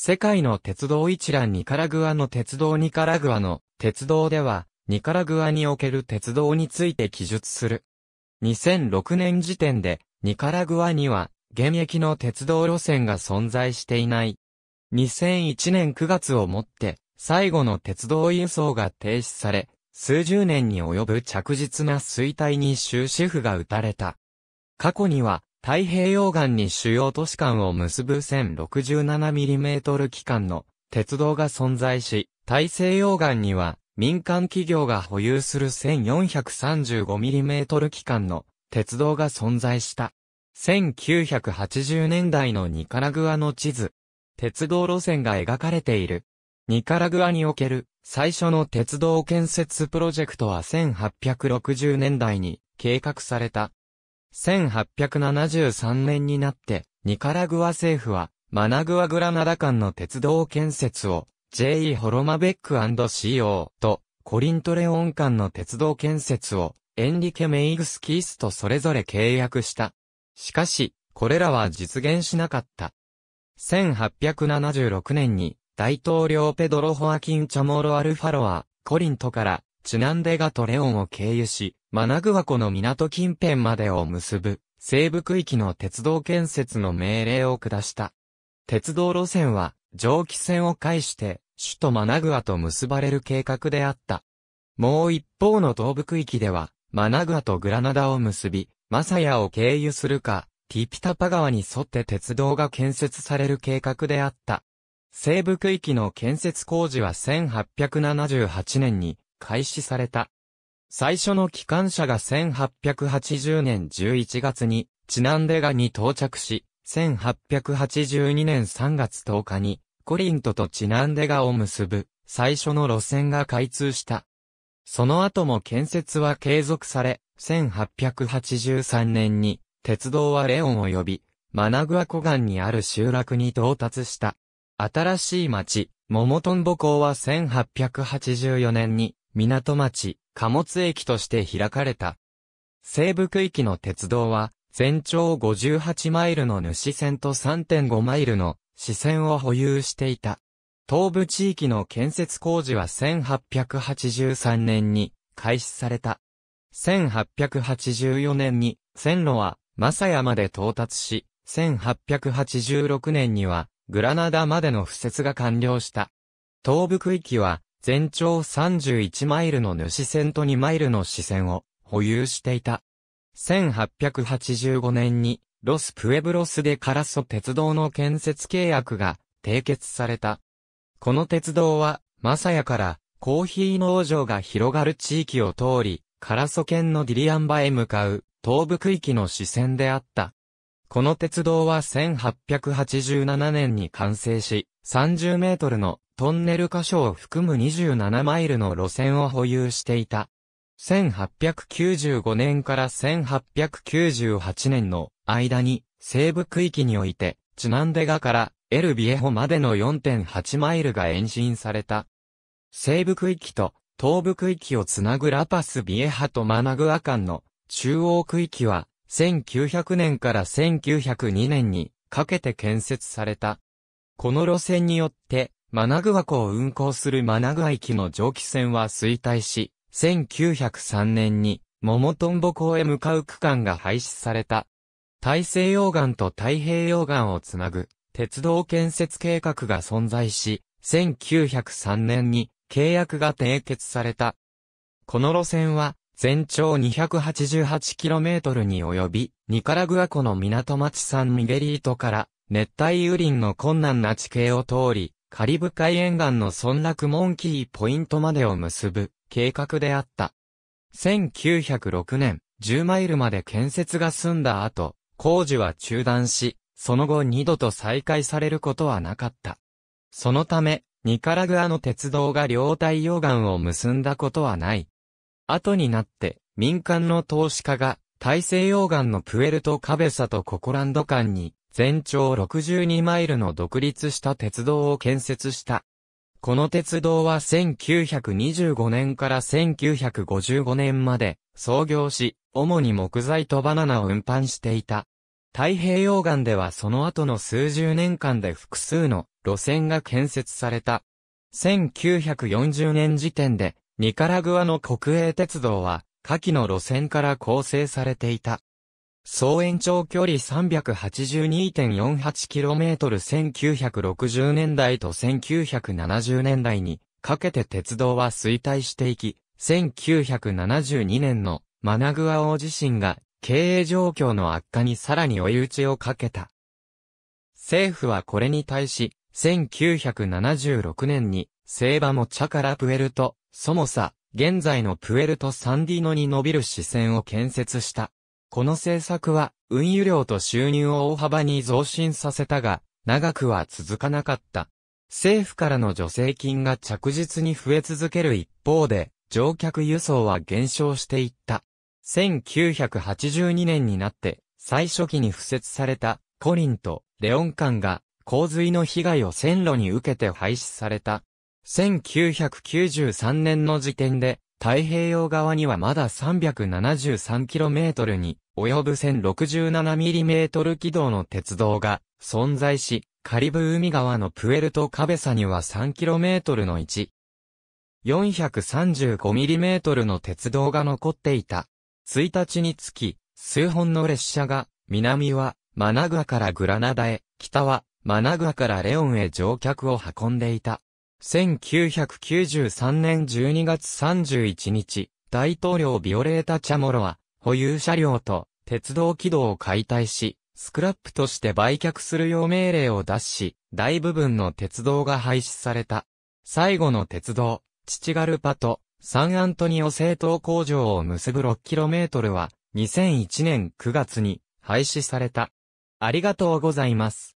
世界の鉄道一覧ニカラグアの鉄道ニカラグアの鉄道では、ニカラグアにおける鉄道について記述する。2006年時点で、ニカラグアには、現役の鉄道路線が存在していない。2001年9月をもって、最後の鉄道輸送が停止され、数十年に及ぶ着実な衰退に終止符が打たれた。過去には、太平洋岸に主要都市間を結ぶ 1067mm 機関の鉄道が存在し、大西洋岸には民間企業が保有する 1435mm 機関の鉄道が存在した。1980年代のニカラグアの地図。鉄道路線が描かれている。ニカラグアにおける最初の鉄道建設プロジェクトは1860年代に計画された1873年になって、ニカラグア政府は、マナグアグラナダ間の鉄道建設を、J.E. ホロマベック &CO と、コリントレオン間の鉄道建設を、エンリケ・メイグスキースとそれぞれ契約した。しかし、これらは実現しなかった。1876年に、大統領ペドロ・ホアキン・チャモロ・アルファロは、コリントから、チナンデガト・レオンを経由し、マナグワ湖の港近辺までを結ぶ西部区域の鉄道建設の命令を下した。鉄道路線は蒸気船を介して首都マナグアと結ばれる計画であった。もう一方の東部区域ではマナグアとグラナダを結び、マサヤを経由するか、ティピタパ川に沿って鉄道が建設される計画であった。西部区域の建設工事は1878年に開始された。最初の機関車が1880年11月に、チナンデガに到着し、1882年3月10日に、コリントとチナンデガを結ぶ、最初の路線が開通した。その後も建設は継続され、1883年に、鉄道はレオンを呼び、マナグア湖岸にある集落に到達した。新しい町、モモトンボ港は1884年に港町、貨物駅として開かれた。西部区域の鉄道は、全長58マイルの主線と3.5マイルの支線を保有していた。東部地域の建設工事は1883年に開始された。1884年に線路は正谷まで到達し、1886年にはグラナダまでの布設が完了した。東部区域は全長31マイルの主線と2マイルの支線を保有していた。1885年にロスプエブロスでカラソ鉄道の建設契約が締結された。この鉄道はマサヤからコーヒー農場が広がる地域を通り、カラソ県のディリアンバへ向かう東部区域の支線であった。この鉄道は1887年に完成し、30メートルのトンネル箇所を含む27マイルの路線を保有していた。1895年から1898年の間に西部区域において、チュナンデガからエルビエホまでの4.8マイルが延伸された。西部区域と東部区域をつなぐラパスビエハとマナグア間の中央区域は1900年から1902年にかけて建設された。この路線によってマナグ湖を運行するマナグア駅の蒸気船は衰退し、1903年に、桃トンボ港へ向かう区間が廃止された。大西洋岸と太平洋岸をつなぐ、鉄道建設計画が存在し、1903年に契約が締結された。この路線は、全長 288km に及び、ニカラグア湖の港町サンミゲリートから、熱帯雨林の困難な地形を通り、カリブ海沿岸の村落モンキーポイントまでを結ぶ計画であった。1906年、10マイルまで建設が済んだ後、工事は中断し、その後二度と再開されることはなかった。そのため、ニカラグアの鉄道が両太陽岩を結んだことはない。後になって、民間の投資家が、大西洋岸のプエルト・カベサとココランド間に、全長62マイルの独立した鉄道を建設した。この鉄道は1925年から1955年まで創業し、主に木材とバナナを運搬していた。太平洋岸ではその後の数十年間で複数の路線が建設された。1940年時点で、ニカラグアの国営鉄道は、下記の路線から構成されていた。総延長距離 382.48km1960 年代と1970年代にかけて鉄道は衰退していき、1972年のマナグア大地震が経営状況の悪化にさらに追い打ちをかけた。政府はこれに対し、1976年にセーバモチャカラプエルト、ソモサ、現在のプエルトサンディノに伸びる支線を建設した。この政策は、運輸量と収入を大幅に増進させたが、長くは続かなかった。政府からの助成金が着実に増え続ける一方で、乗客輸送は減少していった。1982年になって、最初期に付設された、コリンとレオン間が、洪水の被害を線路に受けて廃止された。1993年の時点で、太平洋側にはまだ 373km に及ぶ 1067mm 軌道の鉄道が存在し、カリブ海側のプエルトカベサには 3km の置。435mm の鉄道が残っていた。1日につき、数本の列車が、南は、マナグアからグラナダへ、北は、マナグアからレオンへ乗客を運んでいた。1993年12月31日、大統領ビオレータ・チャモロは、保有車両と鉄道軌道を解体し、スクラップとして売却するよう命令を出し、大部分の鉄道が廃止された。最後の鉄道、父ガルパとサンアントニオ製糖工場を結ぶ 6km は2001年9月に廃止された。ありがとうございます。